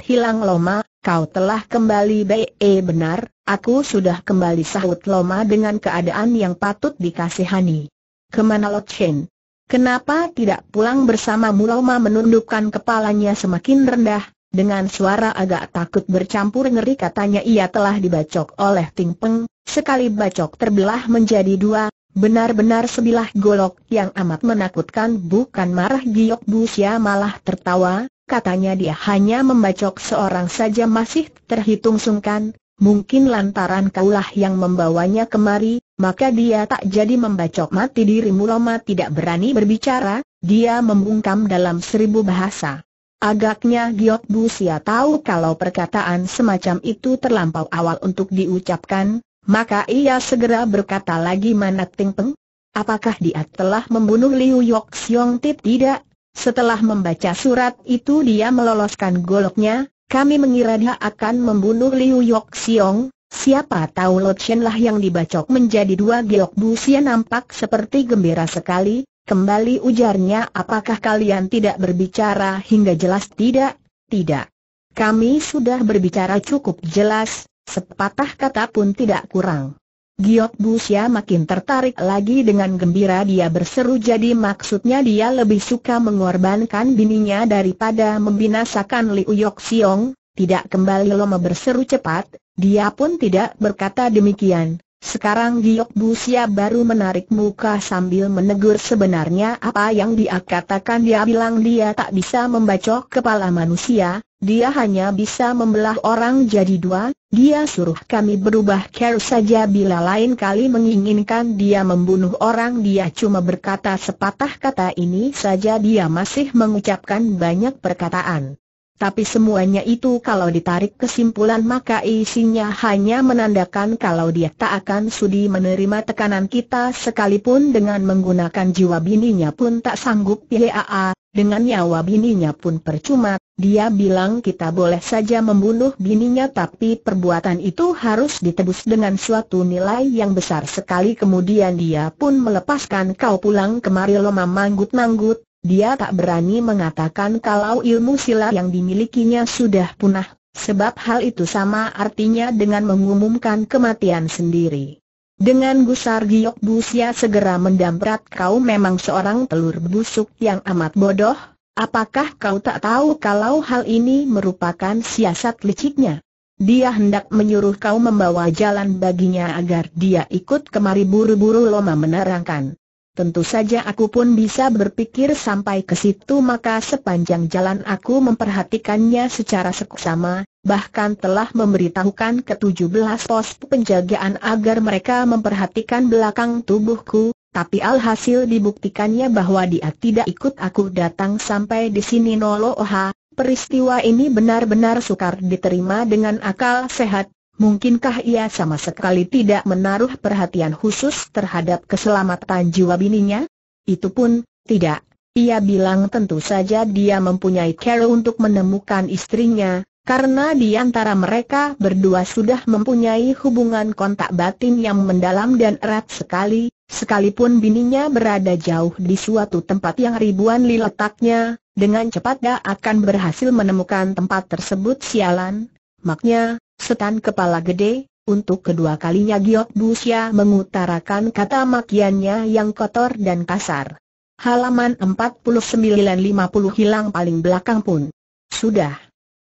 hilang loma, kau telah kembali be eh, benar, aku sudah kembali sahut Loma dengan keadaan yang patut dikasihani. Kemana Lo Chen? Kenapa tidak pulang bersamamu Loma menundukkan kepalanya semakin rendah, dengan suara agak takut bercampur ngeri katanya ia telah dibacok oleh Ting Peng, sekali bacok terbelah menjadi dua, benar-benar sebilah golok yang amat menakutkan bukan marah Giok Busia malah tertawa, katanya dia hanya membacok seorang saja masih terhitung sungkan, mungkin lantaran kaulah yang membawanya kemari, maka dia tak jadi membacok mati dirimu Loma tidak berani berbicara, dia membungkam dalam seribu bahasa. Agaknya Giok Busia tahu kalau perkataan semacam itu terlampau awal untuk diucapkan, maka ia segera berkata lagi Manak Ting Peng, apakah dia telah membunuh Liu Yok Siong Tip Tidak, setelah membaca surat itu dia meloloskan goloknya, kami mengira dia akan membunuh Liu Yok Siong, siapa tahu Lot Shen lah yang dibacok menjadi dua giok Bu nampak seperti gembira sekali, kembali ujarnya apakah kalian tidak berbicara hingga jelas tidak, tidak. Kami sudah berbicara cukup jelas, sepatah kata pun tidak kurang. Giok Busia makin tertarik lagi dengan gembira dia berseru jadi maksudnya dia lebih suka mengorbankan bininya daripada membinasakan Liu Yok Siong, tidak kembali lama berseru cepat, dia pun tidak berkata demikian. Sekarang Giok Busia baru menarik muka sambil menegur sebenarnya apa yang dia katakan dia bilang dia tak bisa membacok kepala manusia, dia hanya bisa membelah orang jadi dua, dia suruh kami berubah care saja bila lain kali menginginkan dia membunuh orang dia cuma berkata sepatah kata ini saja dia masih mengucapkan banyak perkataan. Tapi semuanya itu kalau ditarik kesimpulan maka isinya hanya menandakan kalau dia tak akan sudi menerima tekanan kita sekalipun dengan menggunakan jiwa bininya pun tak sanggup PAA, dengan nyawa bininya pun percuma, dia bilang kita boleh saja membunuh bininya tapi perbuatan itu harus ditebus dengan suatu nilai yang besar sekali kemudian dia pun melepaskan kau pulang kemari loma manggut-manggut, dia tak berani mengatakan kalau ilmu silat yang dimilikinya sudah punah, sebab hal itu sama artinya dengan mengumumkan kematian sendiri. Dengan gusar giok busia segera mendamprat kau memang seorang telur busuk yang amat bodoh, apakah kau tak tahu kalau hal ini merupakan siasat liciknya? Dia hendak menyuruh kau membawa jalan baginya agar dia ikut kemari buru-buru loma menerangkan. Tentu saja aku pun bisa berpikir sampai ke situ maka sepanjang jalan aku memperhatikannya secara seksama, bahkan telah memberitahukan ke-17 pos penjagaan agar mereka memperhatikan belakang tubuhku, tapi alhasil dibuktikannya bahwa dia tidak ikut aku datang sampai di sini nolo Noloha, peristiwa ini benar-benar sukar diterima dengan akal sehat, Mungkinkah ia sama sekali tidak menaruh perhatian khusus terhadap keselamatan jiwa bininya? Itu pun, tidak. Ia bilang tentu saja dia mempunyai cara untuk menemukan istrinya, karena di antara mereka berdua sudah mempunyai hubungan kontak batin yang mendalam dan erat sekali, sekalipun bininya berada jauh di suatu tempat yang ribuan li letaknya, dengan cepat dia akan berhasil menemukan tempat tersebut sialan. Maknya, Setan kepala gede, untuk kedua kalinya Giok Busya mengutarakan kata makiannya yang kotor dan kasar. Halaman 49-50 hilang paling belakang pun. Sudah.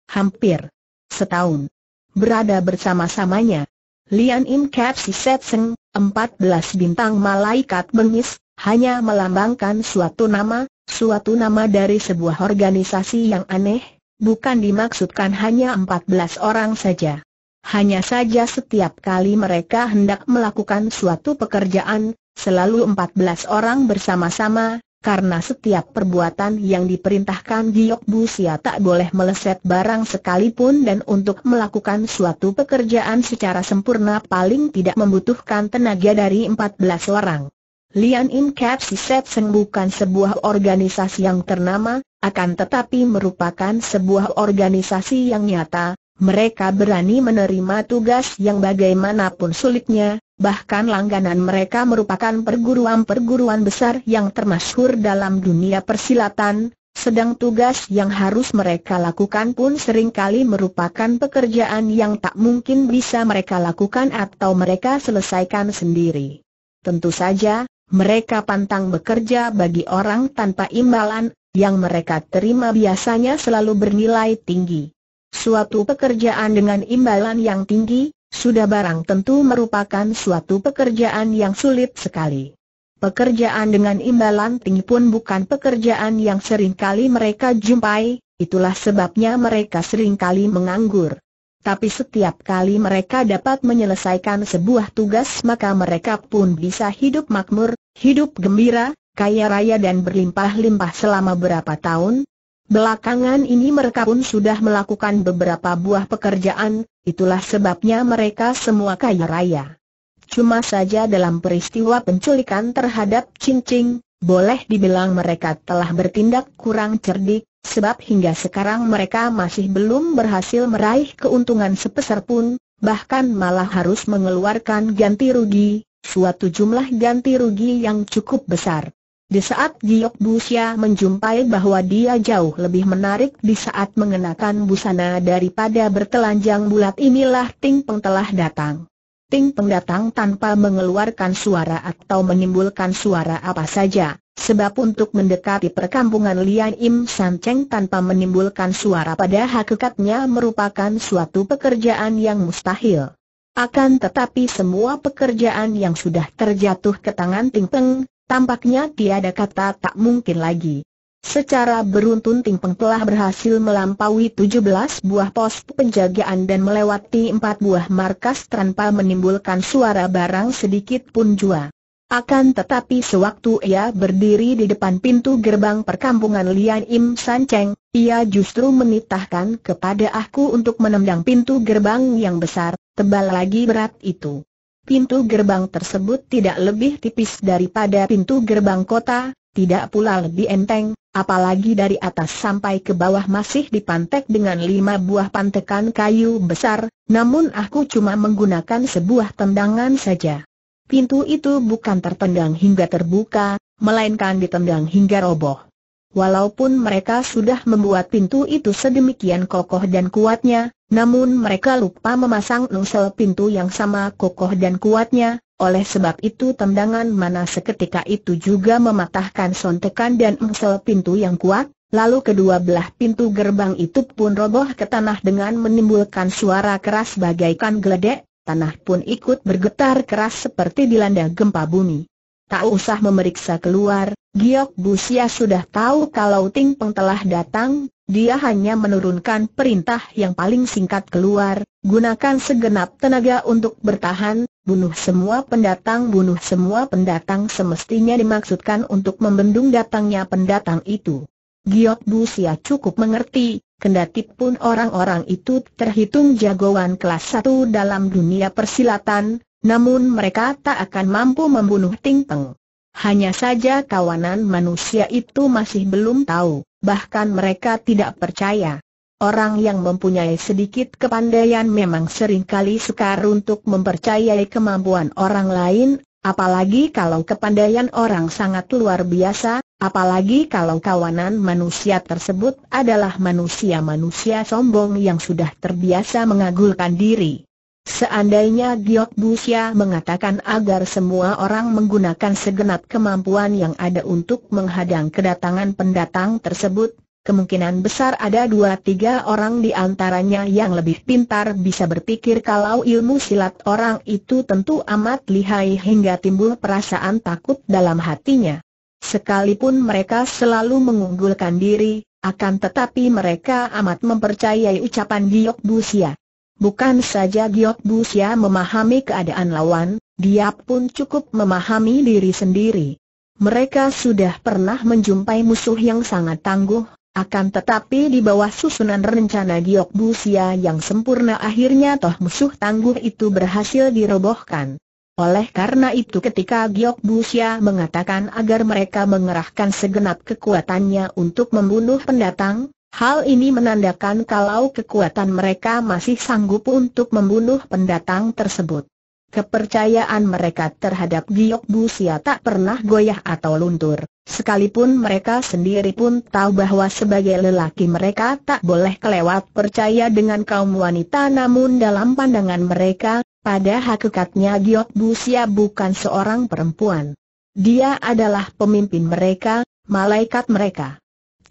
Hampir. Setahun. Berada bersama-samanya. Lian Im Kep Si Set Seng, 14 bintang malaikat bengis, hanya melambangkan suatu nama, suatu nama dari sebuah organisasi yang aneh, bukan dimaksudkan hanya 14 orang saja. Hanya saja setiap kali mereka hendak melakukan suatu pekerjaan, selalu 14 orang bersama-sama, karena setiap perbuatan yang diperintahkan Giyok Busia tak boleh meleset barang sekalipun dan untuk melakukan suatu pekerjaan secara sempurna paling tidak membutuhkan tenaga dari 14 orang. Lian In Cap bukan sebuah organisasi yang ternama, akan tetapi merupakan sebuah organisasi yang nyata, mereka berani menerima tugas yang bagaimanapun sulitnya, bahkan langganan mereka merupakan perguruan-perguruan besar yang termasyhur dalam dunia persilatan, sedang tugas yang harus mereka lakukan pun seringkali merupakan pekerjaan yang tak mungkin bisa mereka lakukan atau mereka selesaikan sendiri. Tentu saja, mereka pantang bekerja bagi orang tanpa imbalan, yang mereka terima biasanya selalu bernilai tinggi. Suatu pekerjaan dengan imbalan yang tinggi, sudah barang tentu merupakan suatu pekerjaan yang sulit sekali. Pekerjaan dengan imbalan tinggi pun bukan pekerjaan yang seringkali mereka jumpai, itulah sebabnya mereka seringkali menganggur. Tapi setiap kali mereka dapat menyelesaikan sebuah tugas maka mereka pun bisa hidup makmur, hidup gembira, kaya raya dan berlimpah-limpah selama berapa tahun. Belakangan ini mereka pun sudah melakukan beberapa buah pekerjaan, itulah sebabnya mereka semua kaya raya. Cuma saja dalam peristiwa penculikan terhadap cincin, boleh dibilang mereka telah bertindak kurang cerdik, sebab hingga sekarang mereka masih belum berhasil meraih keuntungan sepeser pun, bahkan malah harus mengeluarkan ganti rugi, suatu jumlah ganti rugi yang cukup besar. Di saat Giok Busia menjumpai bahwa dia jauh lebih menarik di saat mengenakan busana daripada bertelanjang bulat inilah Ting Peng telah datang. Ting Peng datang tanpa mengeluarkan suara atau menimbulkan suara apa saja, sebab untuk mendekati perkampungan Lian Im San Cheng tanpa menimbulkan suara pada hakikatnya merupakan suatu pekerjaan yang mustahil. Akan tetapi semua pekerjaan yang sudah terjatuh ke tangan Ting Peng, Tampaknya tiada kata tak mungkin lagi. Secara beruntun Ting Peng telah berhasil melampaui 17 buah pos penjagaan dan melewati 4 buah markas tanpa menimbulkan suara barang sedikit pun jua. Akan tetapi sewaktu ia berdiri di depan pintu gerbang perkampungan Lian Im San Cheng, ia justru menitahkan kepada aku untuk menendang pintu gerbang yang besar, tebal lagi berat itu. Pintu gerbang tersebut tidak lebih tipis daripada pintu gerbang kota, tidak pula lebih enteng, apalagi dari atas sampai ke bawah masih dipantek dengan lima buah pantekan kayu besar, namun aku cuma menggunakan sebuah tendangan saja. Pintu itu bukan tertendang hingga terbuka, melainkan ditendang hingga roboh. Walaupun mereka sudah membuat pintu itu sedemikian kokoh dan kuatnya, namun mereka lupa memasang nusel pintu yang sama kokoh dan kuatnya, oleh sebab itu tendangan mana seketika itu juga mematahkan sontekan dan nusel pintu yang kuat, lalu kedua belah pintu gerbang itu pun roboh ke tanah dengan menimbulkan suara keras bagaikan geledek, tanah pun ikut bergetar keras seperti dilanda gempa bumi. Tak usah memeriksa keluar, Giok Busia sudah tahu kalau Ting Peng telah datang, dia hanya menurunkan perintah yang paling singkat keluar, gunakan segenap tenaga untuk bertahan, bunuh semua pendatang bunuh semua pendatang semestinya dimaksudkan untuk membendung datangnya pendatang itu. Giok Busia cukup mengerti, kendati pun orang-orang itu terhitung jagoan kelas satu dalam dunia persilatan, namun mereka tak akan mampu membunuh Ting Peng. Hanya saja kawanan manusia itu masih belum tahu, bahkan mereka tidak percaya. Orang yang mempunyai sedikit kepandaian memang seringkali sekar untuk mempercayai kemampuan orang lain, apalagi kalau kepandaian orang sangat luar biasa, apalagi kalau kawanan manusia tersebut adalah manusia-manusia sombong yang sudah terbiasa mengagulkan diri. Seandainya Giok Busia mengatakan agar semua orang menggunakan segenap kemampuan yang ada untuk menghadang kedatangan pendatang tersebut, kemungkinan besar ada dua tiga orang di antaranya yang lebih pintar bisa berpikir kalau ilmu silat orang itu tentu amat lihai hingga timbul perasaan takut dalam hatinya. Sekalipun mereka selalu mengunggulkan diri, akan tetapi mereka amat mempercayai ucapan Giok Busia. Bukan saja Giok Busia memahami keadaan lawan, dia pun cukup memahami diri sendiri. Mereka sudah pernah menjumpai musuh yang sangat tangguh, akan tetapi di bawah susunan rencana Giok Busia yang sempurna akhirnya toh musuh tangguh itu berhasil dirobohkan. Oleh karena itu ketika Giok Busia mengatakan agar mereka mengerahkan segenap kekuatannya untuk membunuh pendatang, Hal ini menandakan kalau kekuatan mereka masih sanggup untuk membunuh pendatang tersebut. Kepercayaan mereka terhadap Giok Busia tak pernah goyah atau luntur, sekalipun mereka sendiri pun tahu bahwa sebagai lelaki mereka tak boleh kelewat percaya dengan kaum wanita namun dalam pandangan mereka, pada hakikatnya Giok Busia bukan seorang perempuan. Dia adalah pemimpin mereka, malaikat mereka.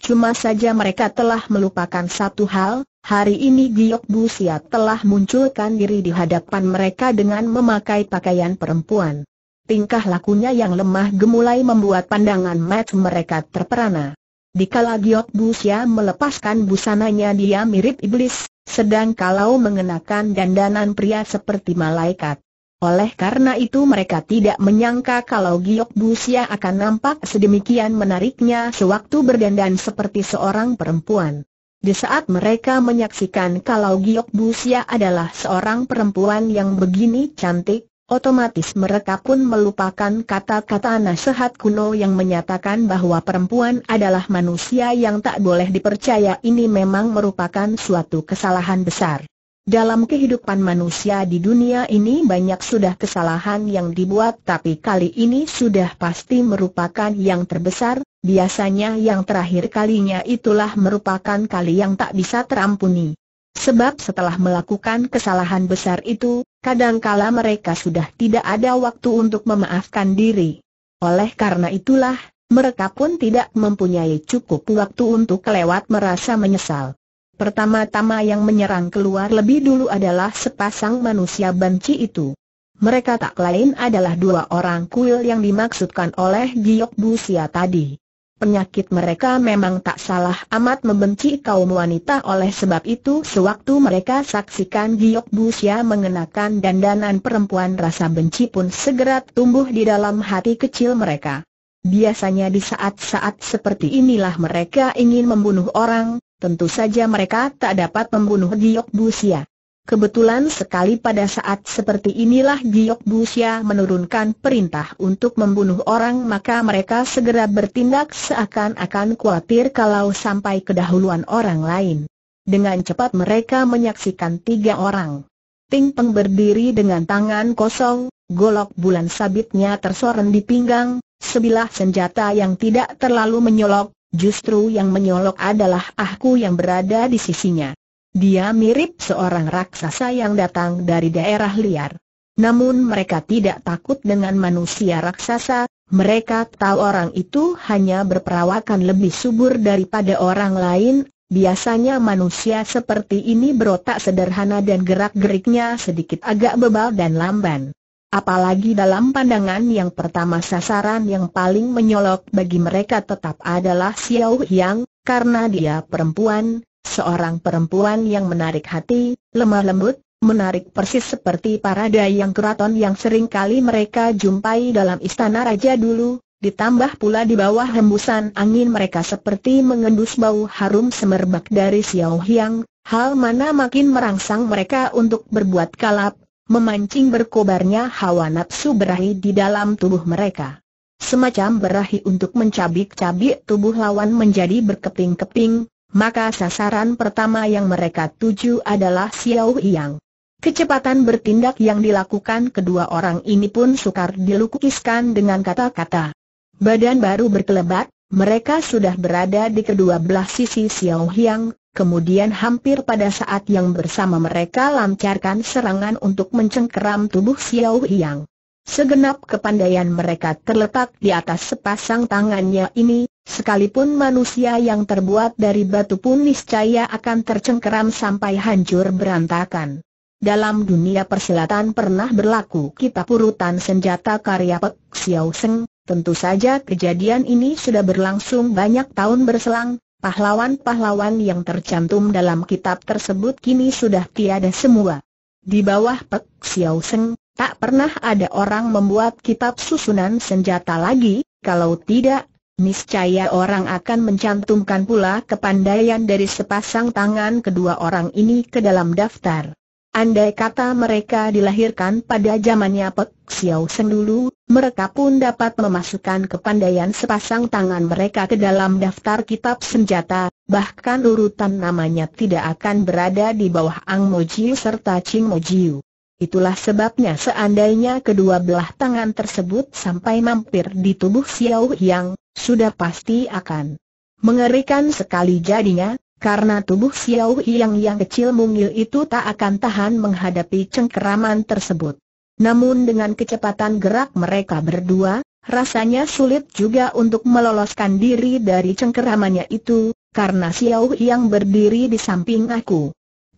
Cuma saja mereka telah melupakan satu hal, hari ini Giok Busia telah munculkan diri di hadapan mereka dengan memakai pakaian perempuan. Tingkah lakunya yang lemah gemulai membuat pandangan mata mereka terperana. Dikala Giok Busia melepaskan busananya dia mirip iblis, sedang kalau mengenakan dandanan pria seperti malaikat. Oleh karena itu mereka tidak menyangka kalau Giok Busia akan nampak sedemikian menariknya sewaktu berdandan seperti seorang perempuan. Di saat mereka menyaksikan kalau Giok Busia adalah seorang perempuan yang begini cantik, otomatis mereka pun melupakan kata-kata nasihat kuno yang menyatakan bahwa perempuan adalah manusia yang tak boleh dipercaya ini memang merupakan suatu kesalahan besar. Dalam kehidupan manusia di dunia ini banyak sudah kesalahan yang dibuat tapi kali ini sudah pasti merupakan yang terbesar, biasanya yang terakhir kalinya itulah merupakan kali yang tak bisa terampuni. Sebab setelah melakukan kesalahan besar itu, kadangkala mereka sudah tidak ada waktu untuk memaafkan diri. Oleh karena itulah, mereka pun tidak mempunyai cukup waktu untuk lewat merasa menyesal. Pertama-tama yang menyerang keluar lebih dulu adalah sepasang manusia banci itu. Mereka tak lain adalah dua orang kuil yang dimaksudkan oleh Giok Busia tadi. Penyakit mereka memang tak salah amat membenci kaum wanita oleh sebab itu sewaktu mereka saksikan Giok Busia mengenakan dandanan perempuan rasa benci pun segera tumbuh di dalam hati kecil mereka. Biasanya di saat-saat seperti inilah mereka ingin membunuh orang, tentu saja mereka tak dapat membunuh Giok Busia. Kebetulan sekali pada saat seperti inilah Giok Busia menurunkan perintah untuk membunuh orang maka mereka segera bertindak seakan-akan khawatir kalau sampai kedahuluan orang lain. Dengan cepat mereka menyaksikan tiga orang. Ting Peng berdiri dengan tangan kosong, golok bulan sabitnya tersorot di pinggang, sebilah senjata yang tidak terlalu menyolok, Justru yang menyolok adalah aku yang berada di sisinya. Dia mirip seorang raksasa yang datang dari daerah liar. Namun mereka tidak takut dengan manusia raksasa, mereka tahu orang itu hanya berperawakan lebih subur daripada orang lain, biasanya manusia seperti ini berotak sederhana dan gerak-geriknya sedikit agak bebal dan lamban. Apalagi dalam pandangan yang pertama sasaran yang paling menyolok bagi mereka tetap adalah Xiao Yang, karena dia perempuan, seorang perempuan yang menarik hati, lemah lembut, menarik persis seperti para dayang keraton yang sering kali mereka jumpai dalam istana raja dulu, ditambah pula di bawah hembusan angin mereka seperti mengendus bau harum semerbak dari Xiao Yang, hal mana makin merangsang mereka untuk berbuat kalap, memancing berkobarnya hawa nafsu berahi di dalam tubuh mereka. Semacam berahi untuk mencabik-cabik tubuh lawan menjadi berkeping-keping, maka sasaran pertama yang mereka tuju adalah Xiao Yang. Kecepatan bertindak yang dilakukan kedua orang ini pun sukar dilukiskan dengan kata-kata. Badan baru berkelebat, mereka sudah berada di kedua belah sisi Xiao Yang, Kemudian hampir pada saat yang bersama mereka lancarkan serangan untuk mencengkeram tubuh Xiao Yang. Segenap kepandaian mereka terletak di atas sepasang tangannya ini, sekalipun manusia yang terbuat dari batu pun niscaya akan tercengkeram sampai hancur berantakan. Dalam dunia persilatan pernah berlaku kita purutan senjata karya Pek Xiao Seng, tentu saja kejadian ini sudah berlangsung banyak tahun berselang, Pahlawan-pahlawan yang tercantum dalam kitab tersebut kini sudah tiada semua. Di bawah Pek Xiao Seng, tak pernah ada orang membuat kitab susunan senjata lagi, kalau tidak, niscaya orang akan mencantumkan pula kepandaian dari sepasang tangan kedua orang ini ke dalam daftar. Andai kata mereka dilahirkan pada zamannya Pek Xiao Seng dulu, mereka pun dapat memasukkan kepandaian sepasang tangan mereka ke dalam daftar kitab senjata, bahkan urutan namanya tidak akan berada di bawah Ang Mo Jiu serta Ching Mo Jiu. Itulah sebabnya seandainya kedua belah tangan tersebut sampai mampir di tubuh Xiao Yang, sudah pasti akan mengerikan sekali jadinya, karena tubuh Xiao Yang yang kecil mungil itu tak akan tahan menghadapi cengkeraman tersebut. Namun dengan kecepatan gerak mereka berdua, rasanya sulit juga untuk meloloskan diri dari cengkeramannya itu, karena Xiao Yang berdiri di samping aku.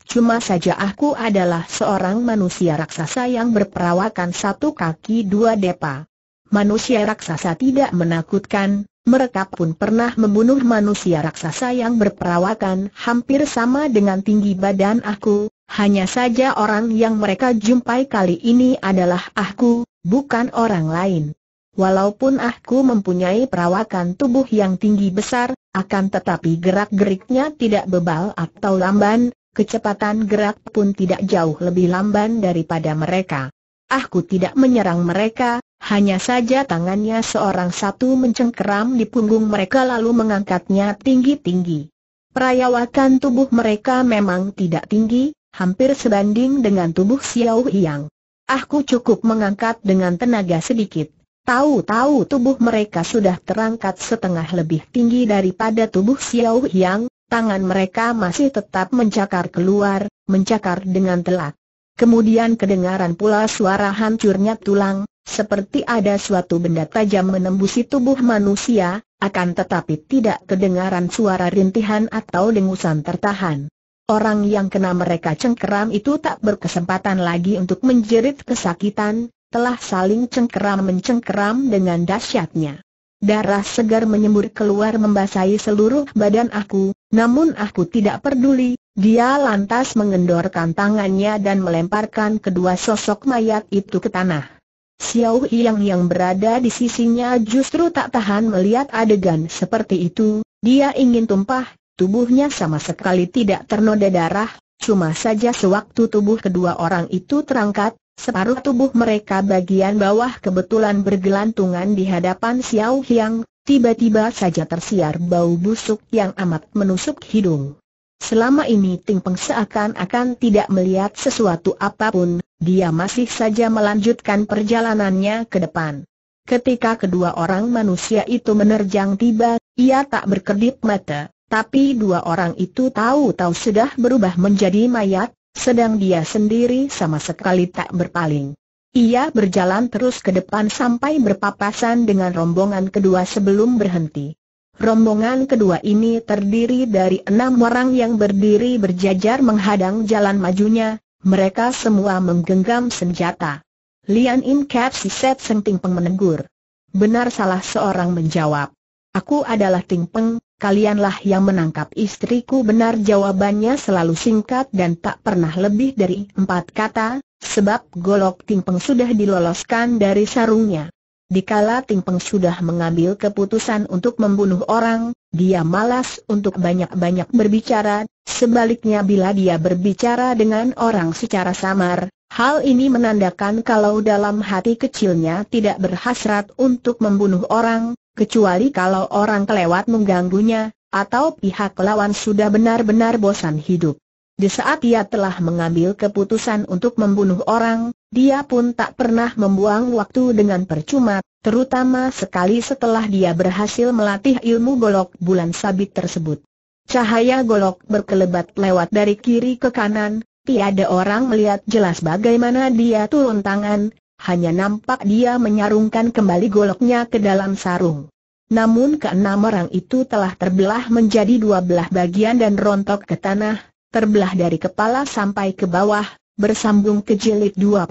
Cuma saja aku adalah seorang manusia raksasa yang berperawakan satu kaki dua depa. Manusia raksasa tidak menakutkan, mereka pun pernah membunuh manusia raksasa yang berperawakan hampir sama dengan tinggi badan aku, hanya saja orang yang mereka jumpai kali ini adalah aku, bukan orang lain. Walaupun aku mempunyai perawakan tubuh yang tinggi besar, akan tetapi gerak-geriknya tidak bebal atau lamban, kecepatan gerak pun tidak jauh lebih lamban daripada mereka. Aku tidak menyerang mereka, hanya saja tangannya seorang satu mencengkeram di punggung mereka lalu mengangkatnya tinggi-tinggi. Perayawakan tubuh mereka memang tidak tinggi, hampir sebanding dengan tubuh Xiao Yang. Aku cukup mengangkat dengan tenaga sedikit. Tahu-tahu tubuh mereka sudah terangkat setengah lebih tinggi daripada tubuh Xiao Yang, tangan mereka masih tetap mencakar keluar, mencakar dengan telak. Kemudian kedengaran pula suara hancurnya tulang, seperti ada suatu benda tajam menembusi tubuh manusia, akan tetapi tidak kedengaran suara rintihan atau dengusan tertahan. Orang yang kena mereka cengkeram itu tak berkesempatan lagi untuk menjerit kesakitan, telah saling cengkeram-mencengkeram dengan dahsyatnya. Darah segar menyembur keluar membasahi seluruh badan aku, namun aku tidak peduli, dia lantas mengendorkan tangannya dan melemparkan kedua sosok mayat itu ke tanah. Xiao Yang yang berada di sisinya justru tak tahan melihat adegan seperti itu, dia ingin tumpah, tubuhnya sama sekali tidak ternoda darah, cuma saja sewaktu tubuh kedua orang itu terangkat, separuh tubuh mereka bagian bawah kebetulan bergelantungan di hadapan Xiao Yang, tiba-tiba saja tersiar bau busuk yang amat menusuk hidung. Selama ini Ting Peng seakan-akan tidak melihat sesuatu apapun, dia masih saja melanjutkan perjalanannya ke depan. Ketika kedua orang manusia itu menerjang tiba, ia tak berkedip mata, tapi dua orang itu tahu-tahu sudah berubah menjadi mayat, sedang dia sendiri sama sekali tak berpaling. Ia berjalan terus ke depan sampai berpapasan dengan rombongan kedua sebelum berhenti. Rombongan kedua ini terdiri dari enam orang yang berdiri berjajar menghadang jalan majunya, mereka semua menggenggam senjata. Lian Im si Set Seng Ting Peng menegur. Benar salah seorang menjawab. Aku adalah Ting Peng, kalianlah yang menangkap istriku benar jawabannya selalu singkat dan tak pernah lebih dari empat kata, sebab golok Ting Peng sudah diloloskan dari sarungnya. Dikala Tingpeng sudah mengambil keputusan untuk membunuh orang, dia malas untuk banyak-banyak berbicara, sebaliknya bila dia berbicara dengan orang secara samar, hal ini menandakan kalau dalam hati kecilnya tidak berhasrat untuk membunuh orang, kecuali kalau orang kelewat mengganggunya, atau pihak lawan sudah benar-benar bosan hidup. Di saat ia telah mengambil keputusan untuk membunuh orang, dia pun tak pernah membuang waktu dengan percuma, terutama sekali setelah dia berhasil melatih ilmu golok bulan sabit tersebut. Cahaya golok berkelebat lewat dari kiri ke kanan, tiada orang melihat jelas bagaimana dia turun tangan, hanya nampak dia menyarungkan kembali goloknya ke dalam sarung. Namun keenam orang itu telah terbelah menjadi dua belah bagian dan rontok ke tanah, terbelah dari kepala sampai ke bawah, Bersambung ke jilid 20